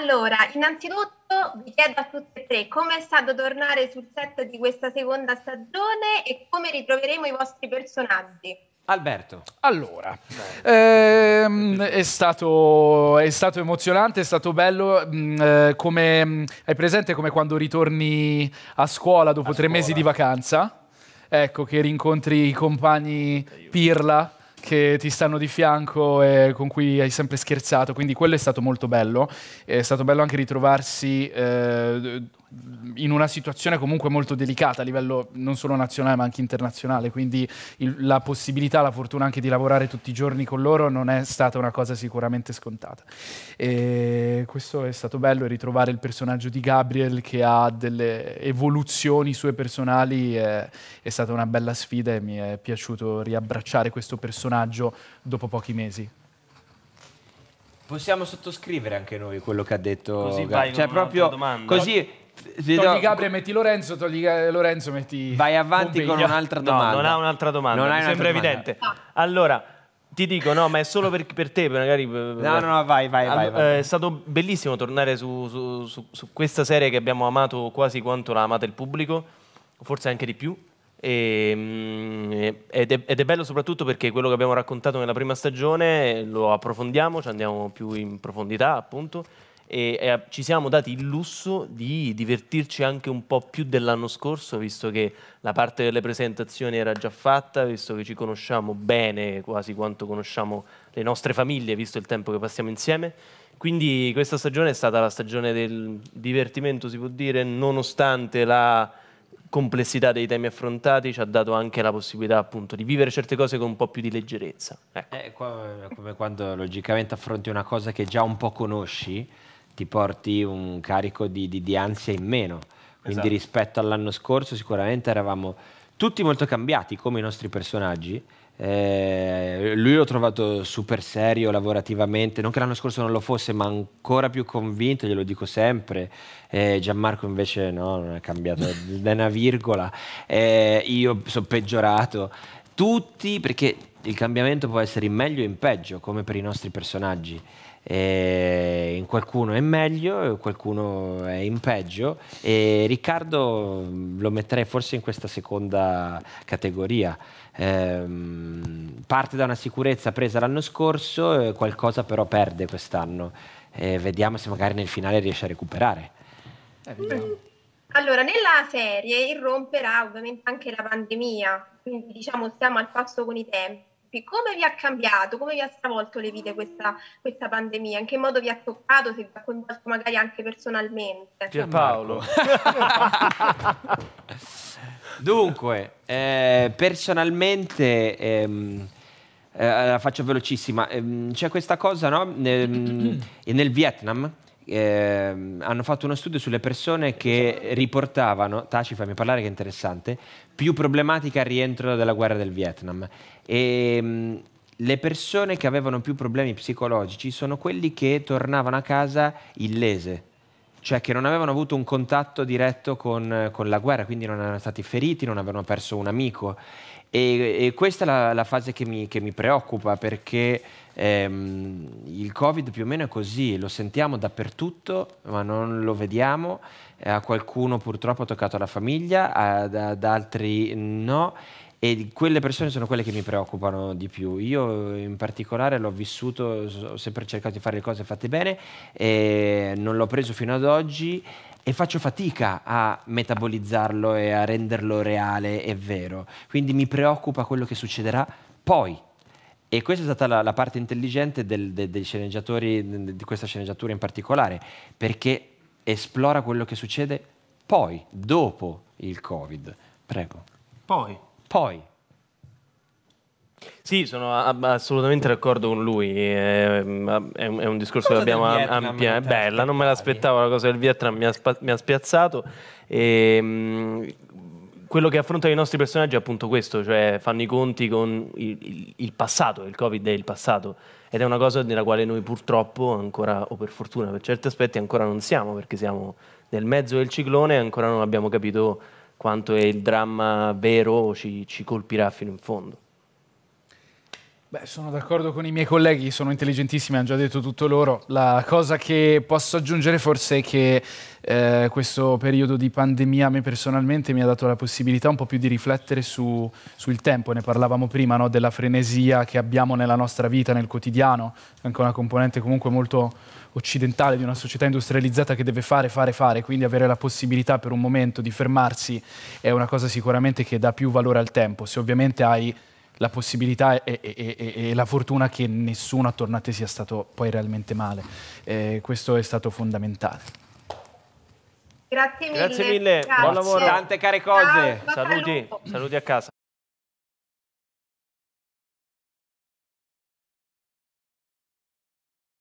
Allora, innanzitutto vi chiedo a tutte e tre come è stato tornare sul set di questa seconda stagione e come ritroveremo i vostri personaggi. Alberto. Allora, ehm, è, stato, è, stato, emozionante, è stato bello. Mh, mm, eh, come, mm, hai presente come quando ritorni a scuola dopo a tre scuola. mesi di vacanza? Ecco, che rincontri i compagni Pirla che ti stanno di fianco e con cui hai sempre scherzato, quindi quello è stato molto bello. È stato bello anche ritrovarsi eh, in una situazione comunque molto delicata a livello non solo nazionale ma anche internazionale, quindi il, la possibilità, la fortuna anche di lavorare tutti i giorni con loro non è stata una cosa sicuramente scontata. E questo è stato bello, ritrovare il personaggio di Gabriel che ha delle evoluzioni sue personali, è, è stata una bella sfida e mi è piaciuto riabbracciare questo personaggio personaggio dopo pochi mesi. Possiamo sottoscrivere anche noi quello che ha detto. Così vai, cioè, proprio domanda. così Togli eh, Gabria e metti Lorenzo, togli Lorenzo metti. Vai avanti Pompiglia. con un'altra domanda. No, non ha un'altra domanda. Non mi sembra domanda. evidente. Allora, ti dico, no, ma è solo per, per te, magari. No, no, no, vai, vai, vai, vai. Eh, è stato bellissimo tornare su, su, su, su questa serie che abbiamo amato quasi quanto l'ha amata il pubblico, forse anche di più. E, ehm, ed, è, ed, è, bello soprattutto perché quello che abbiamo raccontato nella prima stagione lo approfondiamo, ci andiamo più in profondità appunto e, e ci siamo dati il lusso di divertirci anche un po' più dell'anno scorso visto che la parte delle presentazioni era già fatta, visto che ci conosciamo bene quasi quanto conosciamo le nostre famiglie, visto il tempo che passiamo insieme. Quindi questa stagione è stata la stagione del divertimento, si può dire, nonostante la, complessità dei temi affrontati ci ha dato anche la possibilità appunto di vivere certe cose con un po' più di leggerezza. Ecco. È eh, come quando logicamente affronti una cosa che già un po' conosci, ti porti un carico di, di, di ansia in meno. Quindi esatto. rispetto all'anno scorso sicuramente eravamo tutti molto cambiati come i nostri personaggi, eh, lui l'ho trovato super serio lavorativamente, non che l'anno scorso non lo fosse, ma ancora più convinto, glielo dico sempre. Eh, Gianmarco invece no, non è cambiato da una virgola. Eh, io sono peggiorato. Tutti, perché il cambiamento può essere in meglio e in peggio, come per i nostri personaggi eh, in qualcuno è meglio, in qualcuno è in peggio e Riccardo lo metterei forse in questa seconda categoria. Eh, parte da una sicurezza presa l'anno scorso, qualcosa però perde quest'anno. vediamo se magari nel finale riesce a recuperare. Eh, allora, nella serie irromperà ovviamente anche la pandemia, quindi diciamo stiamo al passo con i tempi tempi, come vi ha cambiato, come vi ha stravolto le vite questa, questa pandemia, in che modo vi ha toccato, se vi ha coinvolto magari anche personalmente? Pierpaolo. Dunque, eh, personalmente... Ehm, eh, la faccio velocissima. Eh, c'è questa cosa, no? nel, nel Vietnam Ehm, hanno fatto uno studio sulle persone che esatto. riportavano, taci fammi parlare che è interessante, più problematica al rientro della guerra del Vietnam. E, ehm, le persone che avevano più problemi psicologici sono quelli che tornavano a casa illese, cioè che non avevano avuto un contatto diretto con, con, la guerra, quindi non erano stati feriti, non avevano perso un amico. E, e questa è la, la fase che mi, che mi, preoccupa perché ehm, il Covid più o meno è così, lo sentiamo dappertutto ma non lo vediamo, a qualcuno purtroppo ha toccato la famiglia, ad, ad altri no e quelle persone sono quelle che mi preoccupano di più. Io in particolare l'ho vissuto, ho sempre cercato di fare le cose fatte bene e non l'ho preso fino ad oggi e faccio fatica a metabolizzarlo e a renderlo reale e vero. Quindi mi preoccupa quello che succederà poi. E questa è stata la, la parte intelligente del, de, dei sceneggiatori, di questa sceneggiatura in particolare, perché esplora quello che succede poi, dopo il Covid. Prego. Poi. Poi, sì, sono assolutamente d'accordo con lui. Eh, è, un, discorso cosa che abbiamo ampia. È bella, non me l'aspettavo la cosa del Vietnam, mi ha, mi ha spiazzato. E, ehm, quello che affrontano i nostri personaggi è appunto questo, cioè fanno i conti con il, il passato, il Covid è il passato ed è una cosa nella quale noi purtroppo ancora, o per fortuna per certi aspetti, ancora non siamo perché siamo nel mezzo del ciclone e ancora non abbiamo capito quanto è il dramma vero ci, ci colpirà fino in fondo. Beh, sono d'accordo con i miei colleghi, sono intelligentissimi, hanno già detto tutto loro. La cosa che posso aggiungere forse è che eh, questo periodo di pandemia a me personalmente mi ha dato la possibilità un po' più di riflettere su, sul tempo, ne parlavamo prima, no? della frenesia che abbiamo nella nostra vita, nel quotidiano, anche una componente comunque molto occidentale di una società industrializzata che deve fare, fare, fare, quindi avere la possibilità per un momento di fermarsi è una cosa sicuramente che dà più valore al tempo. Se ovviamente hai la possibilità e, e, e, e, la fortuna che nessuno attorno a te sia stato poi realmente male. Eh, questo è stato fondamentale. Grazie mille. Grazie mille, Grazie. buon lavoro. Tante care cose. Ciao, Saluti. Saluti a casa.